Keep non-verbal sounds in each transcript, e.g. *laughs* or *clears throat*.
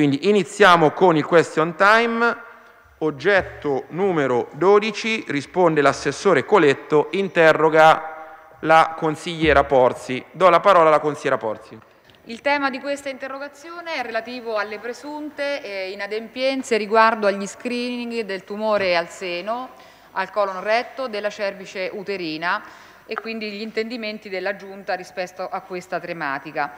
Quindi iniziamo con il question time. Oggetto numero 12, risponde l'assessore Coletto, interroga la consigliera Porzi. Do la parola alla consigliera Porzi. Il tema di questa interrogazione è relativo alle presunte inadempienze riguardo agli screening del tumore al seno, al colon retto, della cervice uterina e quindi gli intendimenti della Giunta rispetto a questa tematica.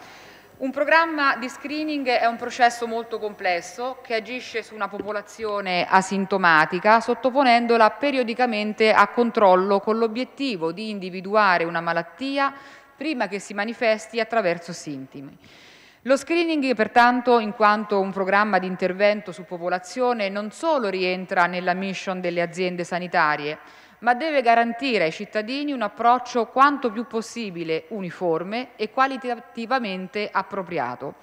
Un programma di screening è un processo molto complesso che agisce su una popolazione asintomatica sottoponendola periodicamente a controllo con l'obiettivo di individuare una malattia prima che si manifesti attraverso sintomi. Lo screening, pertanto, in quanto un programma di intervento su popolazione, non solo rientra nella mission delle aziende sanitarie, ma deve garantire ai cittadini un approccio quanto più possibile uniforme e qualitativamente appropriato.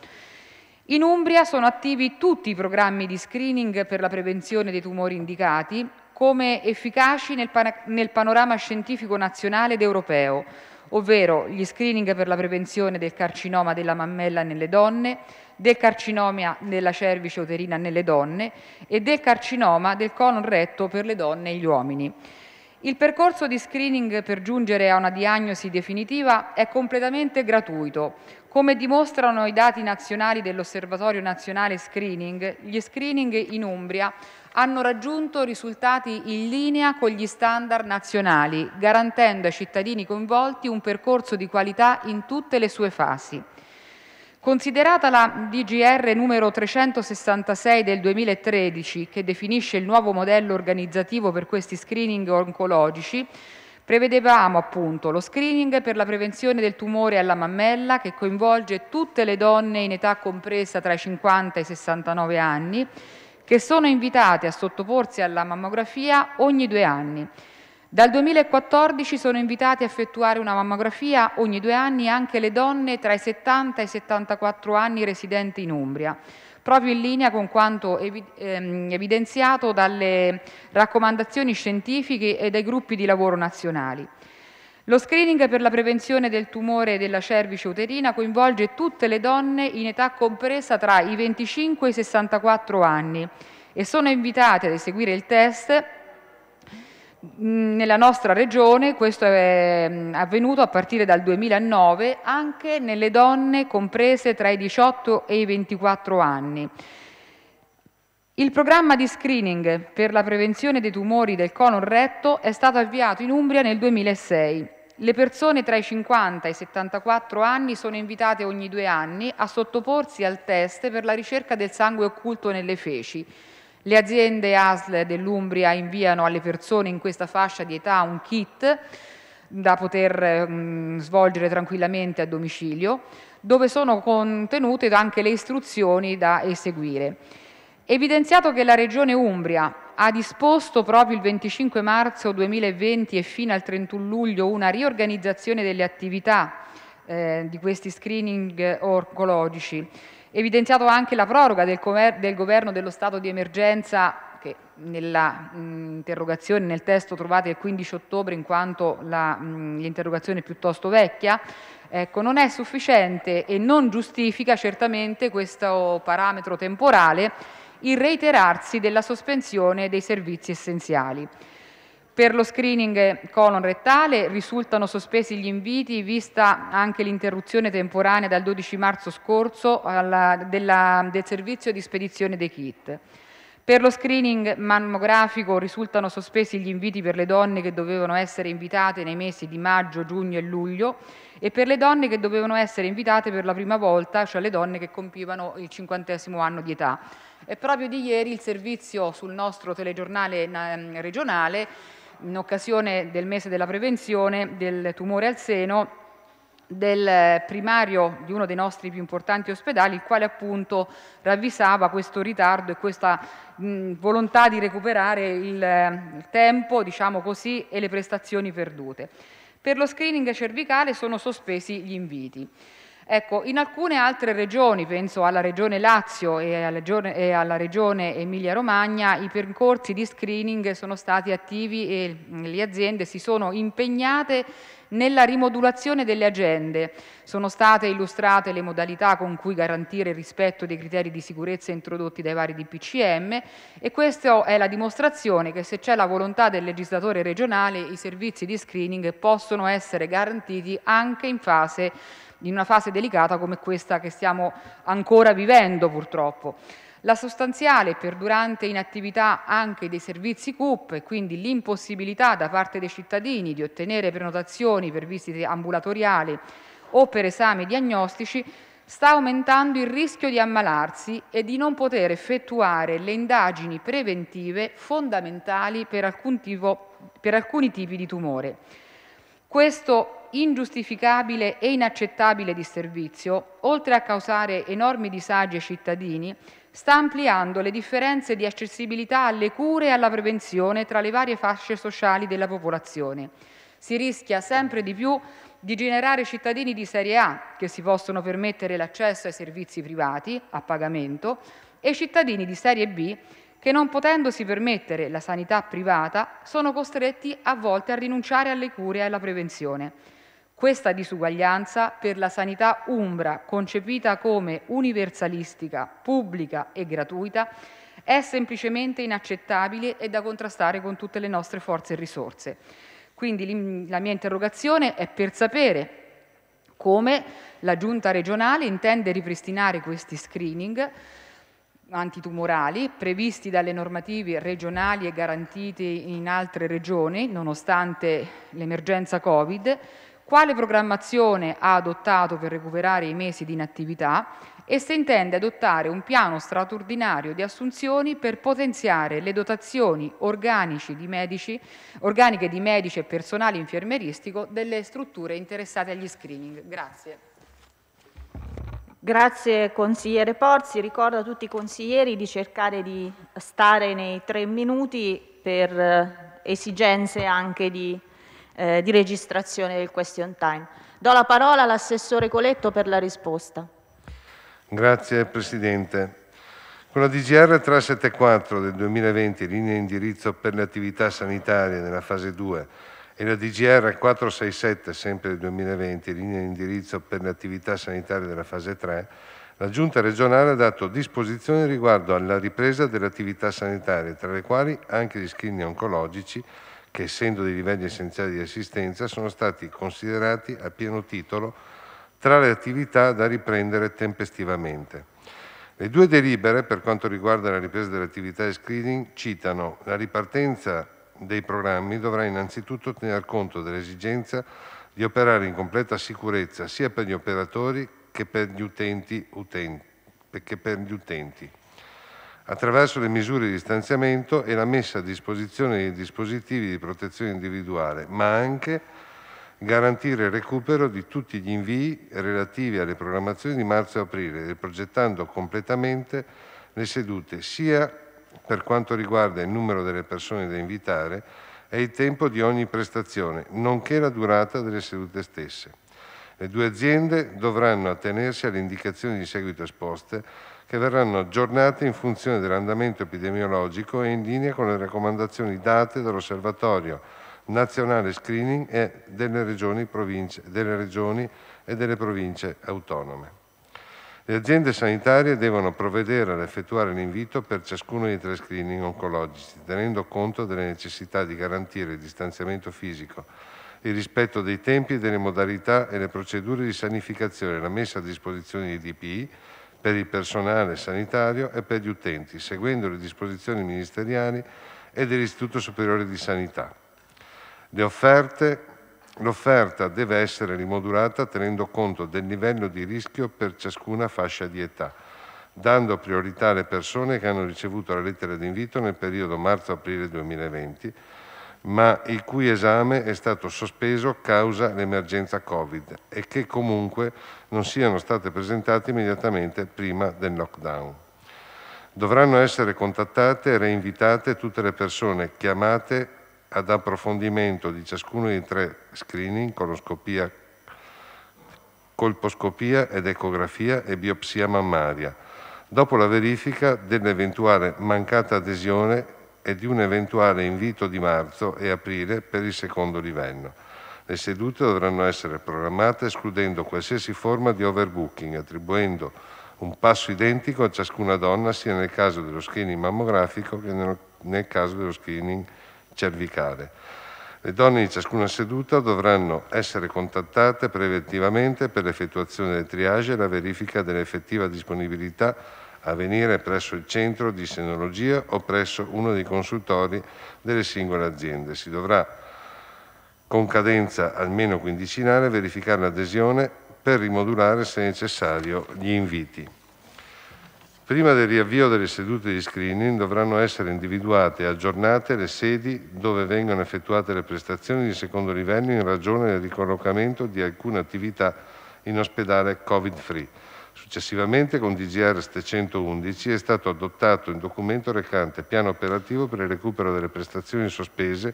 In Umbria sono attivi tutti i programmi di screening per la prevenzione dei tumori indicati come efficaci nel, pan nel panorama scientifico nazionale ed europeo, ovvero gli screening per la prevenzione del carcinoma della mammella nelle donne, del carcinoma della cervice uterina nelle donne e del carcinoma del colon retto per le donne e gli uomini. Il percorso di screening per giungere a una diagnosi definitiva è completamente gratuito. Come dimostrano i dati nazionali dell'Osservatorio Nazionale Screening, gli screening in Umbria hanno raggiunto risultati in linea con gli standard nazionali, garantendo ai cittadini coinvolti un percorso di qualità in tutte le sue fasi. Considerata la DGR numero 366 del 2013, che definisce il nuovo modello organizzativo per questi screening oncologici, prevedevamo appunto lo screening per la prevenzione del tumore alla mammella che coinvolge tutte le donne in età compresa tra i 50 e i 69 anni, che sono invitate a sottoporsi alla mammografia ogni due anni dal 2014 sono invitati a effettuare una mammografia ogni due anni anche le donne tra i 70 e i 74 anni residenti in Umbria, proprio in linea con quanto ehm, evidenziato dalle raccomandazioni scientifiche e dai gruppi di lavoro nazionali. Lo screening per la prevenzione del tumore della cervice uterina coinvolge tutte le donne in età compresa tra i 25 e i 64 anni e sono invitate ad eseguire il test Mm, nella nostra regione questo è mm, avvenuto a partire dal 2009 anche nelle donne comprese tra i 18 e i 24 anni. Il programma di screening per la prevenzione dei tumori del colon retto è stato avviato in Umbria nel 2006. Le persone tra i 50 e i 74 anni sono invitate ogni due anni a sottoporsi al test per la ricerca del sangue occulto nelle feci. Le aziende ASL dell'Umbria inviano alle persone in questa fascia di età un kit da poter mh, mm, svolgere tranquillamente a domicilio, dove sono contenute anche le istruzioni da eseguire. Evidenziato che la Regione Umbria ha disposto proprio il 25 marzo 2020 e fino al 31 luglio una riorganizzazione delle attività eh, di questi screening orcologici, Evidenziato anche la proroga del, del governo dello stato di emergenza che nella mm, nel testo trovate il 15 ottobre in quanto mm, l'interrogazione è piuttosto vecchia, ecco, non è sufficiente e non giustifica certamente questo parametro temporale il reiterarsi della sospensione dei servizi essenziali. Per lo screening colon rettale risultano sospesi gli inviti vista anche l'interruzione temporanea dal 12 marzo scorso alla, della, del servizio di spedizione dei kit. Per lo screening mammografico risultano sospesi gli inviti per le donne che dovevano essere invitate nei mesi di maggio, giugno e luglio e per le donne che dovevano essere invitate per la prima volta, cioè le donne che compivano il cinquantesimo anno di età. E proprio di ieri il servizio sul nostro telegiornale ehm, regionale in occasione del mese della prevenzione del tumore al seno del primario di uno dei nostri più importanti ospedali, il quale appunto ravvisava questo ritardo e questa mh, volontà di recuperare il, il tempo, diciamo così, e le prestazioni perdute. Per lo screening cervicale sono sospesi gli inviti. Ecco, in alcune altre regioni, penso alla regione Lazio e alla regione, e alla regione Emilia-Romagna, i percorsi di screening sono stati attivi e mm, le aziende si sono impegnate nella rimodulazione delle agende. Sono state illustrate le modalità con cui garantire il rispetto dei criteri di sicurezza introdotti dai vari DPCM e questa è la dimostrazione che se c'è la volontà del legislatore regionale i servizi di screening possono essere garantiti anche in fase in una fase delicata come questa che stiamo ancora vivendo purtroppo la sostanziale perdurante inattività anche dei servizi CUP e quindi l'impossibilità da parte dei cittadini di ottenere prenotazioni per visite ambulatoriali o per esami diagnostici sta aumentando il rischio di ammalarsi e di non poter effettuare le indagini preventive fondamentali per, alcun tipo, per alcuni tipi di tumore. Questo ingiustificabile e inaccettabile disservizio, oltre a causare enormi disagi ai cittadini, sta ampliando le differenze di accessibilità alle cure e alla prevenzione tra le varie fasce sociali della popolazione. Si rischia sempre di più di generare cittadini di serie A che si possono permettere l'accesso ai servizi privati a pagamento e cittadini di serie B che non potendosi permettere la sanità privata sono costretti a volte a rinunciare alle cure e alla prevenzione. Questa disuguaglianza per la sanità umbra, concepita come universalistica, pubblica e gratuita, è semplicemente inaccettabile e da contrastare con tutte le nostre forze e risorse. Quindi la mia interrogazione è per sapere come la Giunta regionale intende ripristinare questi screening antitumorali previsti dalle normative regionali e garantiti in altre regioni, nonostante l'emergenza Covid, quale programmazione ha adottato per recuperare i mesi di inattività e se intende adottare un piano straordinario di assunzioni per potenziare le dotazioni di medici, organiche di medici e personale infermieristico delle strutture interessate agli screening. Grazie. Grazie consigliere Porzi, ricordo a tutti i consiglieri di cercare di stare nei tre minuti per eh, esigenze anche di eh, di registrazione del question time. Do la parola all'assessore Coletto per la risposta. Grazie Presidente. Con la DGR 374 del 2020, linea di indirizzo per le attività sanitarie nella fase 2, e la DGR 467, sempre del 2020, linea di indirizzo per le attività sanitarie della fase 3, la Giunta regionale ha dato disposizioni riguardo alla ripresa delle attività sanitarie, tra le quali anche gli screening oncologici che essendo dei livelli essenziali di assistenza sono stati considerati a pieno titolo tra le attività da riprendere tempestivamente. Le due delibere, per quanto riguarda la ripresa delle attività di screening, citano la ripartenza dei programmi dovrà innanzitutto tener conto dell'esigenza di operare in completa sicurezza sia per gli operatori che per gli utenti, utenti, che per gli utenti attraverso le misure di distanziamento e la messa a disposizione di dispositivi di protezione individuale, ma anche garantire il recupero di tutti gli invii relativi alle programmazioni di marzo e aprile, progettando completamente le sedute sia per quanto riguarda il numero delle persone da invitare e il tempo di ogni prestazione, nonché la durata delle sedute stesse. Le due aziende dovranno attenersi alle indicazioni di seguito esposte che verranno aggiornate in funzione dell'andamento epidemiologico e in linea con le raccomandazioni date dall'Osservatorio nazionale screening e delle regioni, delle regioni e delle province autonome. Le aziende sanitarie devono provvedere ad effettuare l'invito per ciascuno dei tre screening oncologici, tenendo conto delle necessità di garantire il distanziamento fisico, il rispetto dei tempi e delle modalità e le procedure di sanificazione, la messa a disposizione di DPI per il personale sanitario e per gli utenti, seguendo le disposizioni ministeriali e dell'Istituto Superiore di Sanità. l'offerta deve essere rimodulata tenendo conto del livello di rischio per ciascuna fascia di età, dando priorità alle persone che hanno ricevuto la lettera d'invito nel periodo marzo-aprile 2020 ma il cui esame è stato sospeso causa l'emergenza Covid e che comunque non siano state presentate immediatamente prima del lockdown. Dovranno essere contattate e reinvitate tutte le persone chiamate ad approfondimento di ciascuno dei tre screening, coloscopia, colposcopia ed ecografia e biopsia mammaria, dopo la verifica dell'eventuale mancata adesione e di un eventuale invito di marzo e aprile per il secondo livello. Le sedute dovranno essere programmate escludendo qualsiasi forma di overbooking, attribuendo un passo identico a ciascuna donna sia nel caso dello screening mammografico che nel, caso dello screening cervicale. Le donne di ciascuna seduta dovranno essere contattate preventivamente per l'effettuazione del triage e la verifica dell'effettiva disponibilità a venire presso il centro di senologia o presso uno dei consultori delle singole aziende. Si dovrà con cadenza almeno quindicinale verificare l'adesione per rimodulare se necessario gli inviti. Prima del riavvio delle sedute di screening dovranno essere individuate e aggiornate le sedi dove vengono effettuate le prestazioni di secondo livello in ragione del ricollocamento di alcune attività in ospedale Covid-free Successivamente, con DGR 711, è stato adottato il documento recante Piano operativo per il recupero delle prestazioni sospese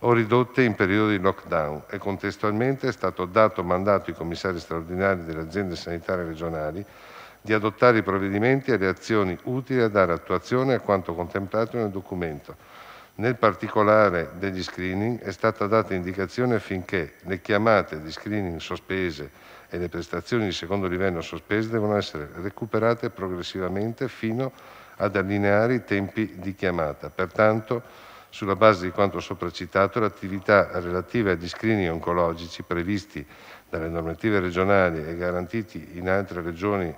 o ridotte in periodo di lockdown e contestualmente è stato dato mandato ai commissari straordinari delle aziende sanitarie regionali di adottare i provvedimenti e le azioni utili a dare attuazione a quanto contemplato nel documento. Nel particolare degli screening è stata data indicazione affinché le chiamate di screening sospese e le prestazioni di secondo livello sospese devono essere recuperate progressivamente fino ad allineare i tempi di chiamata. Pertanto, sulla base di quanto sopracitato, le attività relative agli screening oncologici previsti dalle normative regionali e garantiti in altre regioni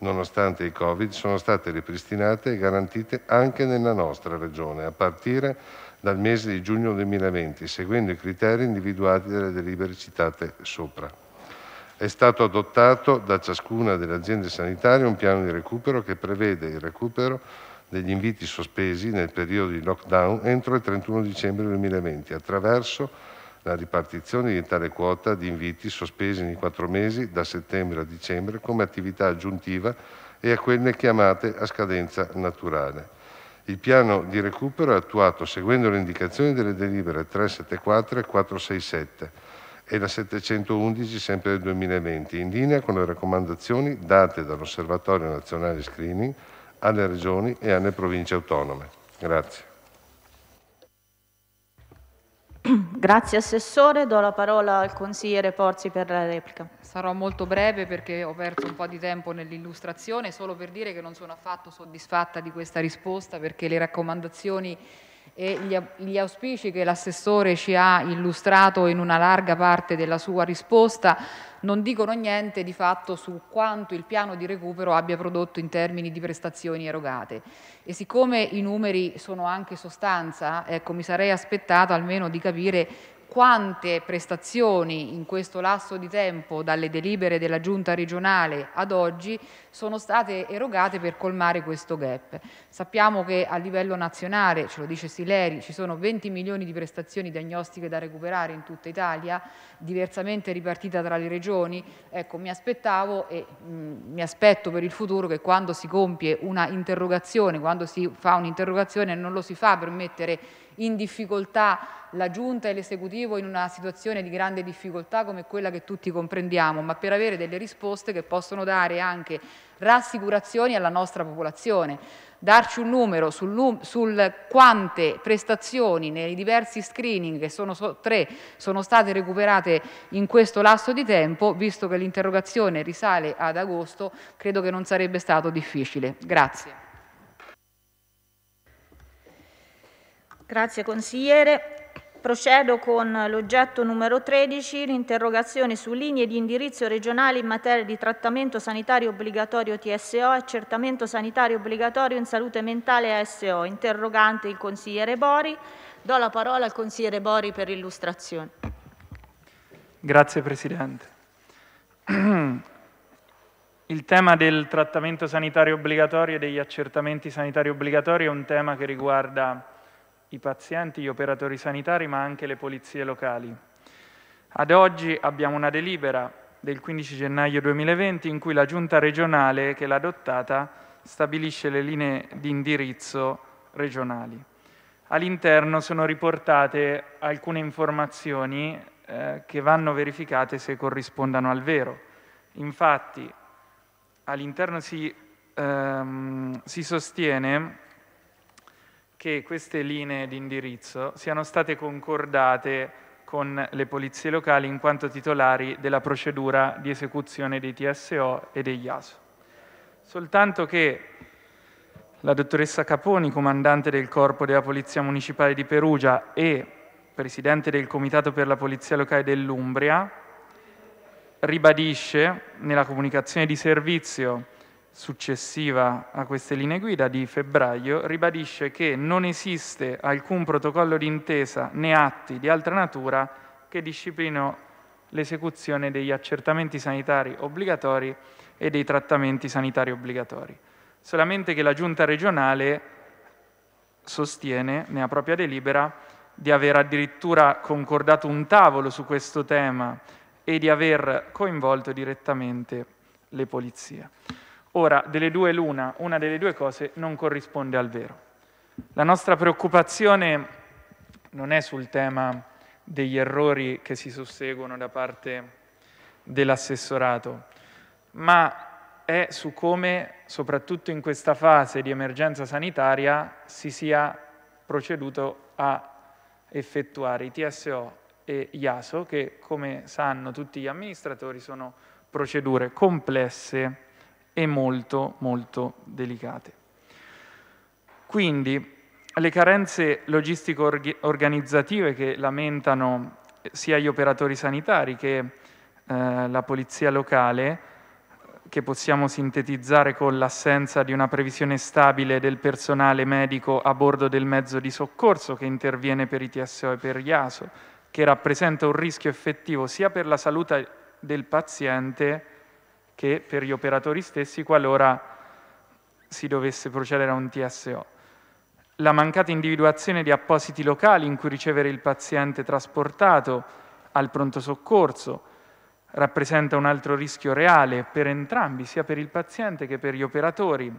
nonostante il Covid, sono state ripristinate e garantite anche nella nostra regione, a partire dal mese di giugno 2020, seguendo i criteri individuati dalle delibere citate sopra. È stato adottato da ciascuna delle aziende sanitarie un piano di recupero che prevede il recupero degli inviti sospesi nel periodo di lockdown entro il 31 dicembre 2020 attraverso la ripartizione di tale quota di inviti sospesi nei quattro mesi da settembre a dicembre come attività aggiuntiva e a quelle chiamate a scadenza naturale. Il piano di recupero è attuato seguendo le indicazioni delle delibere 374 e 467 e la 711 sempre del 2020, in linea con le raccomandazioni date dall'Osservatorio Nazionale Screening alle Regioni e alle Province autonome. Grazie. *clears throat* Grazie Assessore, do la parola al Consigliere Porzi per la replica. Sarò molto breve perché ho perso un po' di tempo nell'illustrazione, solo per dire che non sono affatto soddisfatta di questa risposta perché le raccomandazioni e gli, auspici che l'assessore ci ha illustrato in una larga parte della sua risposta non dicono niente di fatto su quanto il piano di recupero abbia prodotto in termini di prestazioni erogate. E siccome i numeri sono anche sostanza, ecco, mi sarei aspettato almeno di capire quante prestazioni in questo lasso di tempo dalle delibere della giunta regionale ad oggi sono state erogate per colmare questo gap. Sappiamo che a livello nazionale, ce lo dice Sileri, ci sono 20 milioni di prestazioni diagnostiche da recuperare in tutta Italia, diversamente ripartita tra le regioni. Ecco, mi aspettavo e mh, mi aspetto per il futuro che quando si compie una interrogazione, quando si fa un'interrogazione non lo si fa per mettere in difficoltà la Giunta e l'Esecutivo in una situazione di grande difficoltà come quella che tutti comprendiamo, ma per avere delle risposte che possono dare anche rassicurazioni alla nostra popolazione, darci un numero sul, sul quante prestazioni nei diversi screening, che sono so, tre, sono state recuperate in questo lasso di tempo, visto che l'interrogazione risale ad agosto, credo che non sarebbe stato difficile. Grazie. Grazie consigliere. Procedo con l'oggetto numero 13, l'interrogazione su linee di indirizzo regionali in materia di trattamento sanitario obbligatorio TSO e accertamento sanitario obbligatorio in salute mentale ASO. Interrogante il consigliere Bori. Do la parola al consigliere Bori per illustrazione. Grazie Presidente. *clears throat* Il tema del trattamento sanitario obbligatorio e degli accertamenti sanitari obbligatori è un tema che riguarda i pazienti, gli operatori sanitari, ma anche le polizie locali. Ad oggi abbiamo una delibera del 15 gennaio 2020 in cui la giunta regionale che l'ha adottata stabilisce le linee di indirizzo regionali. All'interno sono riportate alcune informazioni eh, che vanno verificate se corrispondano al vero. Infatti all'interno si, ehm, si sostiene che queste linee di indirizzo siano state concordate con le polizie locali in quanto titolari della procedura di esecuzione dei TSO e degli ASO. Soltanto che la dottoressa Caponi, comandante del corpo della Polizia Municipale di Perugia e presidente del Comitato per la Polizia Locale dell'Umbria, ribadisce nella comunicazione di servizio successiva a queste linee guida di febbraio, ribadisce che non esiste alcun protocollo d'intesa né atti di altra natura che disciplinino l'esecuzione degli accertamenti sanitari obbligatori e dei trattamenti sanitari obbligatori. Solamente che la Giunta regionale sostiene, nella propria delibera, di aver addirittura concordato un tavolo su questo tema e di aver coinvolto direttamente le polizie. Ora, delle due l'una, una delle due cose non corrisponde al vero. La nostra preoccupazione non è sul tema degli errori che si susseguono da parte dell'assessorato, ma è su come, soprattutto in questa fase di emergenza sanitaria, si sia proceduto a effettuare i TSO e IASO, che come sanno tutti gli amministratori sono procedure complesse e molto, molto delicate. Quindi le carenze logistico-organizzative che lamentano eh, sia gli operatori sanitari che eh, la polizia locale, che possiamo sintetizzare con l'assenza di una previsione stabile del personale medico a bordo del mezzo di soccorso che interviene per i TSO e per IASO, che rappresenta un rischio effettivo sia per la salute del paziente, che per gli operatori stessi qualora si dovesse procedere a un TSO. La mancata individuazione di appositi locali in cui ricevere il paziente trasportato al pronto soccorso rappresenta un altro rischio reale per entrambi, sia per il paziente che per gli operatori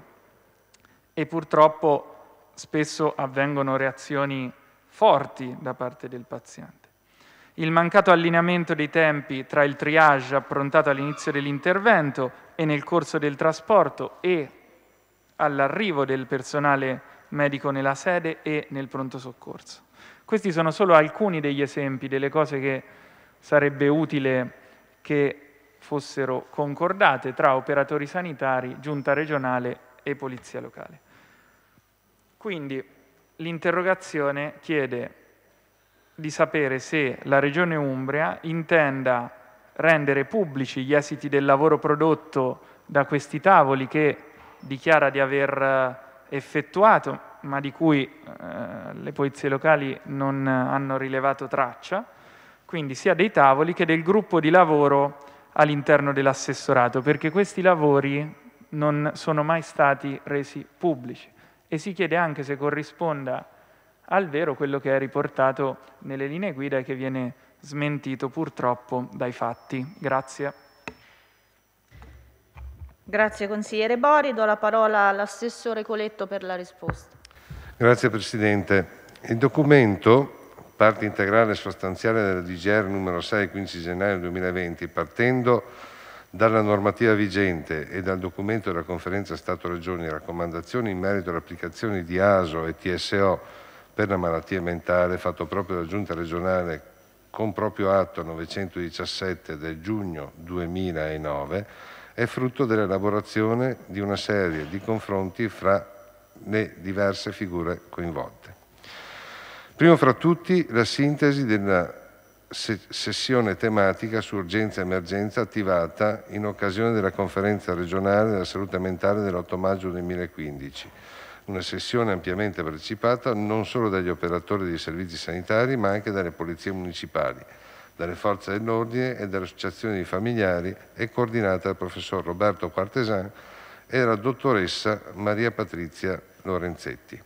e purtroppo spesso avvengono reazioni forti da parte del paziente il mancato allineamento dei tempi tra il triage approntato all'inizio dell'intervento e nel corso del trasporto e all'arrivo del personale medico nella sede e nel pronto soccorso. Questi sono solo alcuni degli esempi delle cose che sarebbe utile che fossero concordate tra operatori sanitari, giunta regionale e polizia locale. Quindi l'interrogazione chiede di sapere se la Regione Umbria intenda rendere pubblici gli esiti del lavoro prodotto da questi tavoli che dichiara di aver eh, effettuato, ma di cui eh, le polizie locali non hanno rilevato traccia, quindi sia dei tavoli che del gruppo di lavoro all'interno dell'assessorato, perché questi lavori non sono mai stati resi pubblici e si chiede anche se corrisponda al vero quello che è riportato nelle linee guida e che viene smentito purtroppo dai fatti. Grazie. Grazie consigliere Bori, do la parola all'assessore Coletto per la risposta. Grazie Presidente. Il documento parte integrale sostanziale della DGR numero 6 15 gennaio 2020, partendo dalla normativa vigente e dal documento della Conferenza Stato-Regioni raccomandazioni in merito all'applicazione di ASO e TSO per la malattia mentale fatto proprio dalla Giunta regionale con proprio atto 917 del giugno 2009 è frutto dell'elaborazione di una serie di confronti fra le diverse figure coinvolte. Primo fra tutti la sintesi della sessione tematica su urgenza e emergenza attivata in occasione della conferenza regionale della salute mentale dell'8 maggio 2015 una sessione ampiamente partecipata non solo dagli operatori dei servizi sanitari ma anche dalle polizie municipali, dalle forze dell'ordine e dalle associazioni di familiari e coordinata dal professor Roberto Quartesan e dalla dottoressa Maria Patrizia Lorenzetti.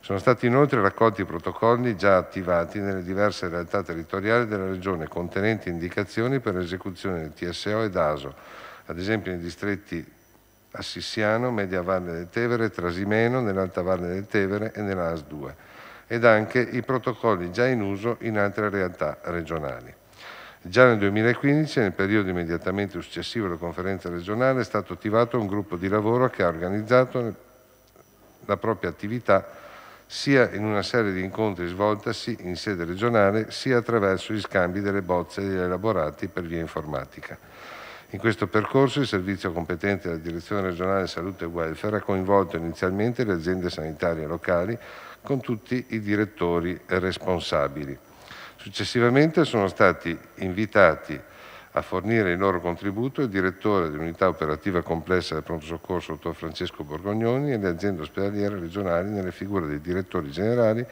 Sono stati inoltre raccolti i protocolli già attivati nelle diverse realtà territoriali della Regione contenenti indicazioni per l'esecuzione del TSO ed ASO, ad esempio nei distretti Assissiano, Media Valle del Tevere, Trasimeno, nell'Alta Valle del Tevere e nella as 2 ed anche i protocolli già in uso in altre realtà regionali. Già nel 2015, nel periodo immediatamente successivo alla conferenza regionale, è stato attivato un gruppo di lavoro che ha organizzato la propria attività sia in una serie di incontri svoltasi in sede regionale, sia attraverso gli scambi delle bozze elaborati per via informatica. In questo percorso il servizio competente della Direzione regionale Salute e Welfare ha coinvolto inizialmente le aziende sanitarie locali con tutti i direttori responsabili. Successivamente sono stati invitati a fornire il loro contributo il direttore dell'unità operativa complessa del pronto soccorso, dottor Francesco Borgognoni, e le aziende ospedaliere regionali nelle figure dei direttori generali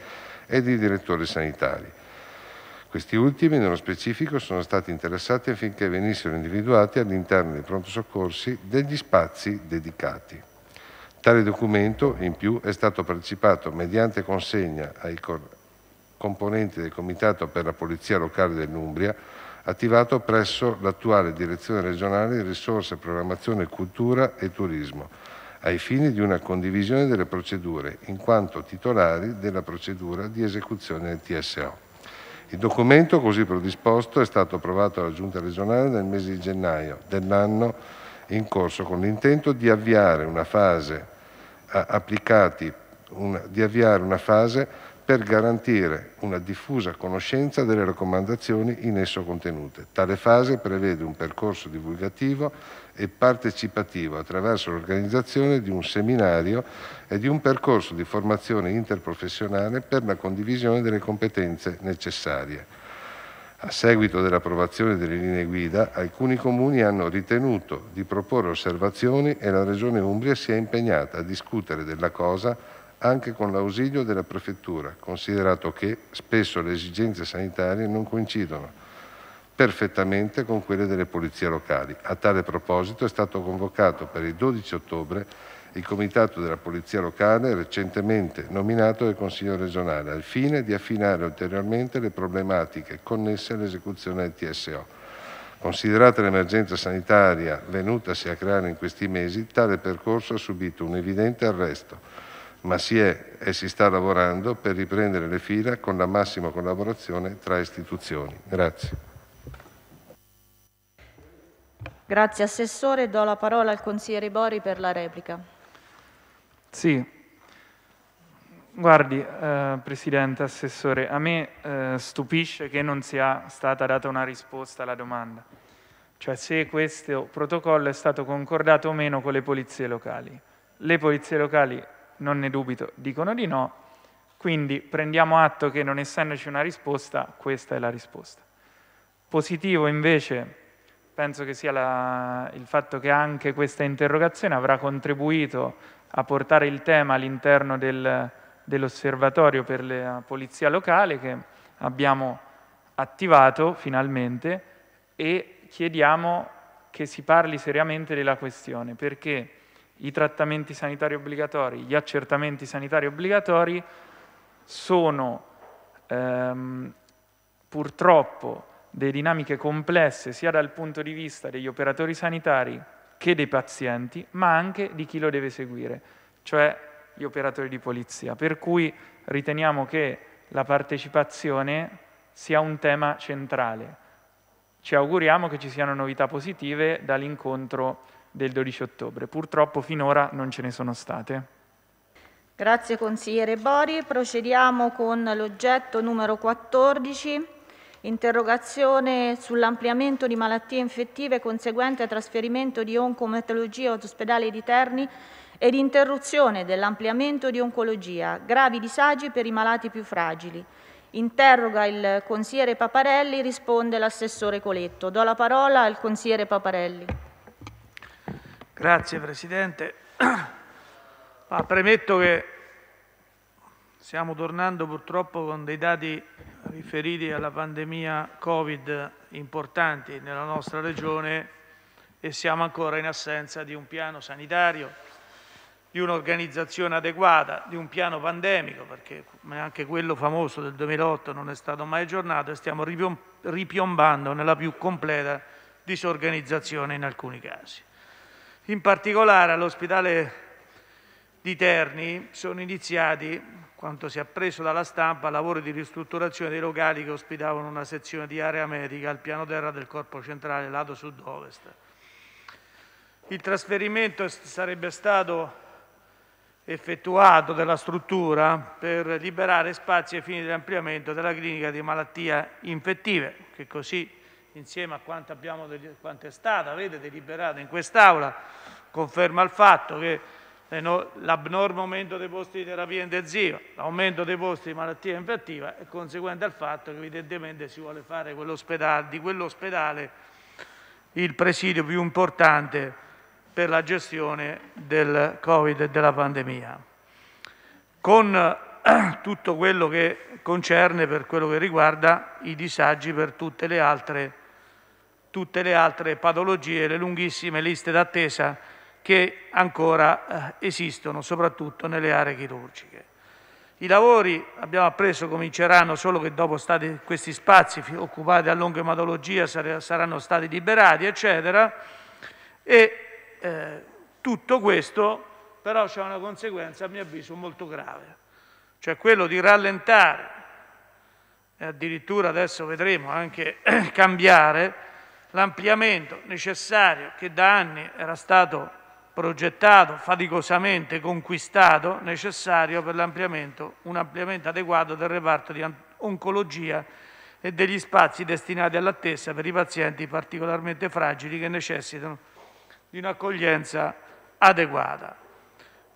e dei direttori sanitari. Questi ultimi, nello specifico, sono stati interessati affinché venissero individuati all'interno dei pronto soccorsi degli spazi dedicati. Tale documento, in più, è stato partecipato mediante consegna ai componenti del Comitato per la Polizia Locale dell'Umbria, attivato presso l'attuale Direzione Regionale di Risorse, Programmazione, Cultura e Turismo, ai fini di una condivisione delle procedure, in quanto titolari della procedura di esecuzione del TSO. Il documento così predisposto è stato approvato dalla Giunta regionale nel mese di gennaio dell'anno in corso con l'intento di avviare una fase eh, applicati una, di avviare una fase per garantire una diffusa conoscenza delle raccomandazioni in esso contenute. Tale fase prevede un percorso divulgativo e partecipativo attraverso l'organizzazione di un seminario e di un percorso di formazione interprofessionale per la condivisione delle competenze necessarie. A seguito dell'approvazione delle linee guida, alcuni comuni hanno ritenuto di proporre osservazioni e la Regione Umbria si è impegnata a discutere della cosa anche con l'ausilio della Prefettura, considerato che spesso le esigenze sanitarie non coincidono perfettamente con quelle delle polizie locali. A tale proposito è stato convocato per il 12 ottobre il Comitato della Polizia Locale, recentemente nominato dal Consiglio regionale, al fine di affinare ulteriormente le problematiche connesse all'esecuzione del TSO. Considerata l'emergenza sanitaria venutasi a creare in questi mesi, tale percorso ha subito un evidente arresto, ma si è e si sta lavorando per riprendere le fila con la massima collaborazione tra istituzioni. Grazie. Grazie Assessore, do la parola al Consigliere Bori per la replica. Sì, guardi eh, Presidente, Assessore, a me eh, stupisce che non sia stata data una risposta alla domanda, cioè se questo protocollo è stato concordato o meno con le polizie locali. Le polizie locali, non ne dubito, dicono di no, quindi prendiamo atto che non essendoci una risposta, questa è la risposta. Positivo invece penso che sia la, il fatto che anche questa interrogazione avrà contribuito a portare il tema all'interno del, dell'osservatorio per la polizia locale che abbiamo attivato finalmente e chiediamo che si parli seriamente della questione perché i trattamenti sanitari obbligatori, gli accertamenti sanitari obbligatori sono ehm, purtroppo delle dinamiche complesse sia dal punto di vista degli operatori sanitari che dei pazienti, ma anche di chi lo deve seguire, cioè gli operatori di polizia. Per cui riteniamo che la partecipazione sia un tema centrale. Ci auguriamo che ci siano novità positive dall'incontro del 12 ottobre. Purtroppo finora non ce ne sono state. Grazie consigliere Bori. Procediamo con l'oggetto numero 14 Interrogazione sull'ampliamento di malattie infettive conseguente a trasferimento di oncomatologia all'ospedale di Terni ed interruzione dell'ampliamento di oncologia, gravi disagi per i malati più fragili. Interroga il consigliere Paparelli, risponde l'assessore Coletto. Do la parola al consigliere Paparelli. Grazie Presidente. *clears throat* Ma premetto che Stiamo tornando purtroppo con dei dati riferiti alla pandemia Covid importanti nella nostra regione e siamo ancora in assenza di un piano sanitario, di un'organizzazione adeguata, di un piano pandemico, perché anche quello famoso del 2008 non è stato mai aggiornato e stiamo ripiombando nella più completa disorganizzazione in alcuni casi. In particolare all'ospedale di Terni sono iniziati, quanto si è appreso dalla stampa, lavori di ristrutturazione dei locali che ospitavano una sezione di area medica al piano terra del corpo centrale, lato sud-ovest. Il trasferimento sarebbe stato effettuato della struttura per liberare spazi ai fini dell'ampliamento della clinica di malattie infettive, che così insieme a quanto, abbiamo, quanto è stata, avete deliberato in quest'Aula, conferma il fatto che l'abnorme aumento dei posti di terapia intensiva, l'aumento dei posti di malattia infettiva è conseguente al fatto che evidentemente si vuole fare quell'ospedale, di quell'ospedale il presidio più importante per la gestione del Covid e della pandemia. Con *clears throat* tutto quello che concerne per quello che riguarda i disagi per tutte le altre, tutte le altre patologie, le lunghissime liste d'attesa che ancora eh, esistono, soprattutto nelle aree chirurgiche. I lavori, abbiamo appreso, cominceranno solo che dopo stati, questi spazi occupati dall'oncoematologia saranno stati liberati, eccetera, e eh, tutto questo però c'è una conseguenza, a mio avviso, molto grave, cioè quello di rallentare e addirittura adesso vedremo anche *clears throat* cambiare l'ampliamento necessario che da anni era stato progettato, faticosamente conquistato, necessario per l'ampliamento, un ampliamento adeguato del reparto di oncologia e degli spazi destinati all'attesa per i pazienti particolarmente fragili che necessitano di un'accoglienza adeguata.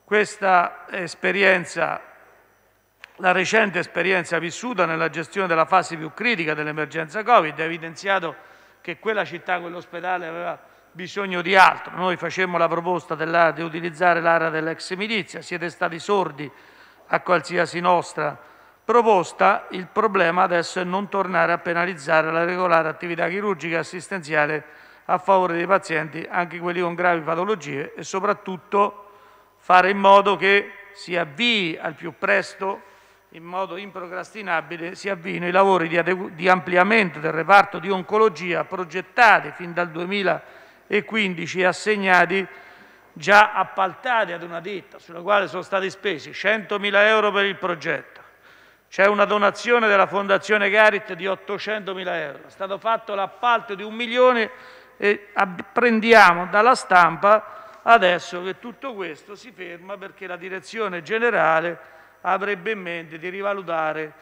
Questa esperienza, la recente esperienza vissuta nella gestione della fase più critica dell'emergenza Covid ha evidenziato che quella città, quell'ospedale aveva bisogno di altro. Noi facemmo la proposta della, di utilizzare l'area dell'ex milizia, siete stati sordi a qualsiasi nostra proposta, il problema adesso è non tornare a penalizzare la regolare attività chirurgica e assistenziale a favore dei pazienti, anche quelli con gravi patologie e soprattutto fare in modo che si avvii al più presto, in modo improcrastinabile, si avviino i lavori di, di ampliamento del reparto di oncologia progettati fin dal 2020 e 15 assegnati già appaltati ad una ditta sulla quale sono stati spesi 100.000 euro per il progetto. C'è una donazione della Fondazione Garit di 800.000 euro. È stato fatto l'appalto di un milione e apprendiamo dalla stampa adesso che tutto questo si ferma perché la direzione generale avrebbe in mente di rivalutare,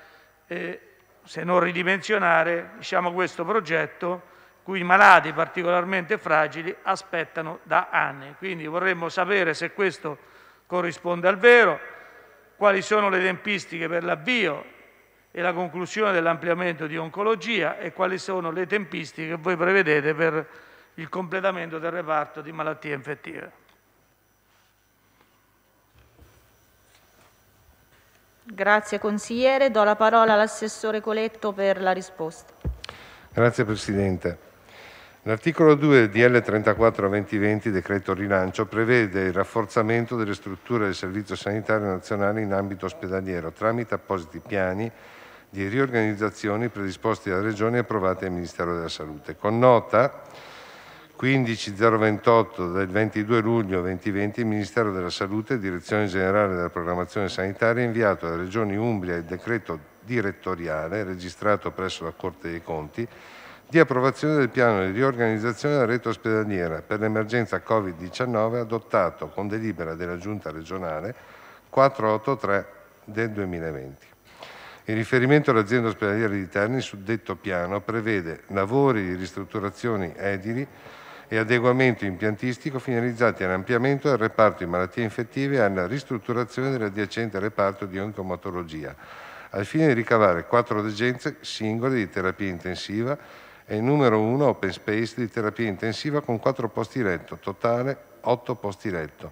eh, se non ridimensionare, diciamo, questo progetto cui i malati particolarmente fragili aspettano da anni. Quindi vorremmo sapere se questo corrisponde al vero, quali sono le tempistiche per l'avvio e la conclusione dell'ampliamento di oncologia e quali sono le tempistiche che voi prevedete per il completamento del reparto di malattie infettive. Grazie consigliere, do la parola all'assessore Coletto per la risposta. Grazie Presidente. L'articolo 2 DL 34 2020, decreto rilancio, prevede il rafforzamento delle strutture del Servizio Sanitario Nazionale in ambito ospedaliero tramite appositi piani di riorganizzazione predisposti dalla Regione e approvati dal Ministero della Salute. Con nota 15028 del 22 luglio 2020 il Ministero della Salute, Direzione Generale della Programmazione Sanitaria, ha inviato alla Regione Umbria il decreto direttoriale registrato presso la Corte dei Conti di approvazione del piano di riorganizzazione della rete ospedaliera per l'emergenza Covid-19 adottato con delibera della Giunta regionale 483 del 2020. In riferimento all'azienda ospedaliera di Terni, il suddetto piano prevede lavori di ristrutturazioni edili e adeguamento impiantistico finalizzati all'ampliamento del reparto di malattie infettive e alla ristrutturazione dell'adiacente reparto di oncomatologia, al fine di ricavare quattro degenze singole di terapia intensiva è il numero uno open space di terapia intensiva con 4 posti letto, totale 8 posti letto,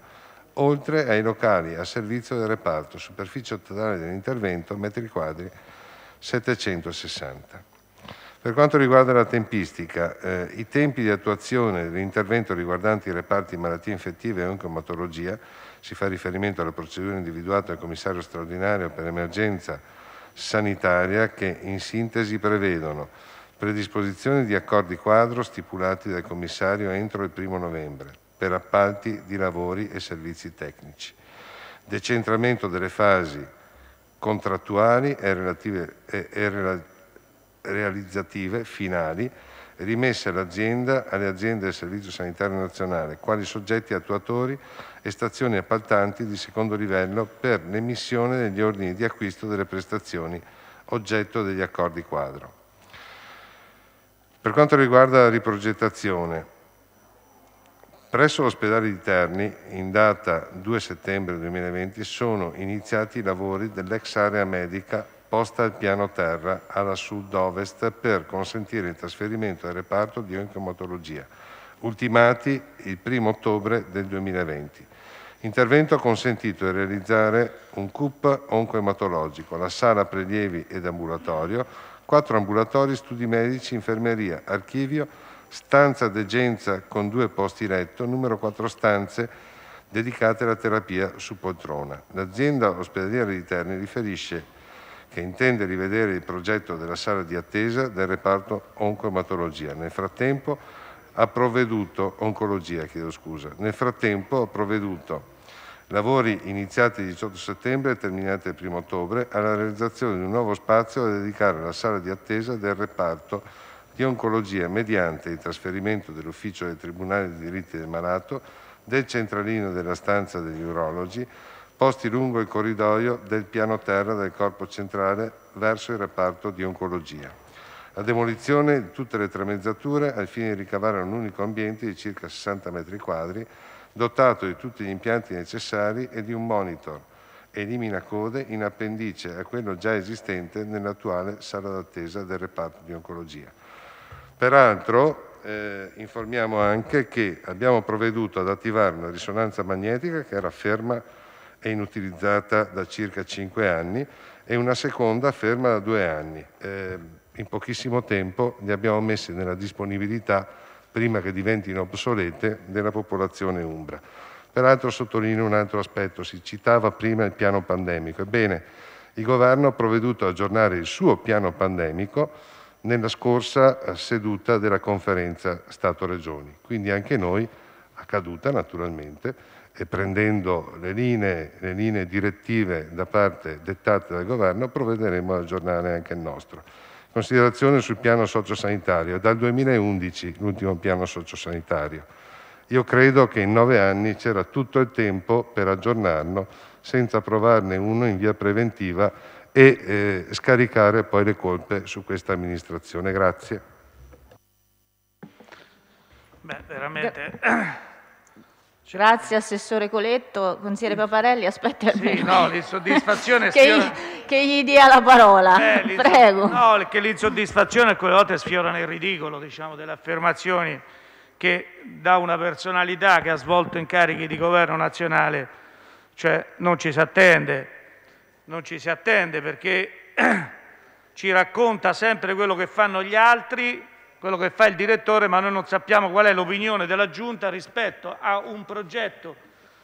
oltre ai locali a servizio del reparto, superficie totale dell'intervento, metri quadri 760. Per quanto riguarda la tempistica, eh, i tempi di attuazione dell'intervento riguardanti i reparti malattie infettive e oncomatologia, si fa riferimento alla procedura individuata dal commissario straordinario per emergenza sanitaria che in sintesi prevedono predisposizione di accordi quadro stipulati dal commissario entro il 1 novembre per appalti di lavori e servizi tecnici, decentramento delle fasi contrattuali e, relative, e, e realizzative finali rimesse all'azienda, alle aziende del Servizio Sanitario Nazionale, quali soggetti attuatori e stazioni appaltanti di secondo livello per l'emissione degli ordini di acquisto delle prestazioni oggetto degli accordi quadro. Per quanto riguarda la riprogettazione, presso l'ospedale di Terni, in data 2 settembre 2020, sono iniziati i lavori dell'ex area medica posta al piano terra alla sud-ovest per consentire il trasferimento al reparto di oncomatologia, ultimati il 1 ottobre del 2020. L'intervento ha consentito di realizzare un CUP oncoematologico, la sala prelievi ed ambulatorio, quattro ambulatori, studi medici, infermeria, archivio, stanza degenza con due posti letto, numero quattro stanze dedicate alla terapia su poltrona. L'azienda ospedaliera di Terni riferisce che intende rivedere il progetto della sala di attesa del reparto oncoematologia. Nel frattempo ha provveduto, oncologia chiedo scusa, nel frattempo ha provveduto Lavori iniziati il 18 settembre e terminati il 1 ottobre alla realizzazione di un nuovo spazio da dedicare alla sala di attesa del reparto di oncologia mediante il trasferimento dell'ufficio del Tribunale dei diritti del malato, del centralino della stanza degli urologi, posti lungo il corridoio del piano terra del corpo centrale verso il reparto di oncologia. La demolizione di tutte le tramezzature al fine di ricavare un unico ambiente di circa 60 metri quadri dotato di tutti gli impianti necessari e di un monitor e elimina code in appendice a quello già esistente nell'attuale sala d'attesa del reparto di oncologia. Peraltro, eh, informiamo anche che abbiamo provveduto ad attivare una risonanza magnetica che era ferma e inutilizzata da circa 5 anni e una seconda ferma da 2 anni. Eh, in pochissimo tempo li abbiamo messi nella disponibilità prima che diventino obsolete, della popolazione umbra. Peraltro sottolineo un altro aspetto, si citava prima il piano pandemico. Ebbene, il governo ha provveduto a aggiornare il suo piano pandemico nella scorsa eh, seduta della conferenza Stato-Regioni. Quindi anche noi, accaduta naturalmente, e prendendo le linee, le linee direttive da parte dettate dal governo, provvederemo ad aggiornare anche il nostro. Considerazione sul piano sociosanitario. Dal 2011 l'ultimo piano sociosanitario. Io credo che in nove anni c'era tutto il tempo per aggiornarlo senza approvarne uno in via preventiva e eh, scaricare poi le colpe su questa amministrazione. Grazie. Beh, veramente *clears throat* Grazie Assessore Coletto, consigliere Paparelli, aspetta sì, no, l'insoddisfazione *laughs* che, sfiora... che, gli dia la parola, eh, prego. No, che l'insoddisfazione alcune volte sfiora nel ridicolo, diciamo, delle affermazioni che da una personalità che ha svolto incarichi di governo nazionale, cioè non ci si attende, non ci si attende perché *clears throat* ci racconta sempre quello che fanno gli altri quello che fa il direttore, ma noi non sappiamo qual è l'opinione della Giunta rispetto a un progetto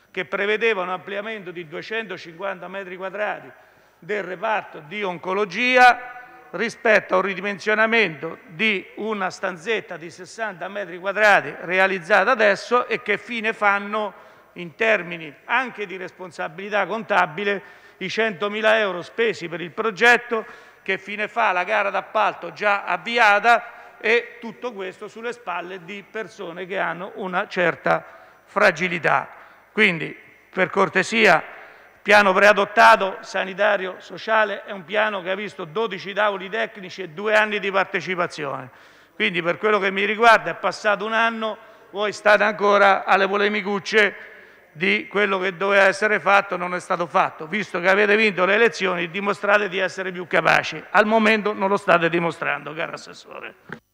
che prevedeva un ampliamento di 250 metri quadrati del reparto di oncologia rispetto a un ridimensionamento di una stanzetta di 60 metri quadrati realizzata adesso e che fine fanno in termini anche di responsabilità contabile i 100.000 euro spesi per il progetto, che fine fa la gara d'appalto già avviata e tutto questo sulle spalle di persone che hanno una certa fragilità. Quindi, per cortesia, il piano preadottato sanitario sociale è un piano che ha visto 12 tavoli tecnici e due anni di partecipazione. Quindi per quello che mi riguarda è passato un anno, voi state ancora alle polemicucce di quello che doveva essere fatto non è stato fatto. Visto che avete vinto le elezioni, dimostrate di essere più capaci. Al momento non lo state dimostrando, caro Assessore.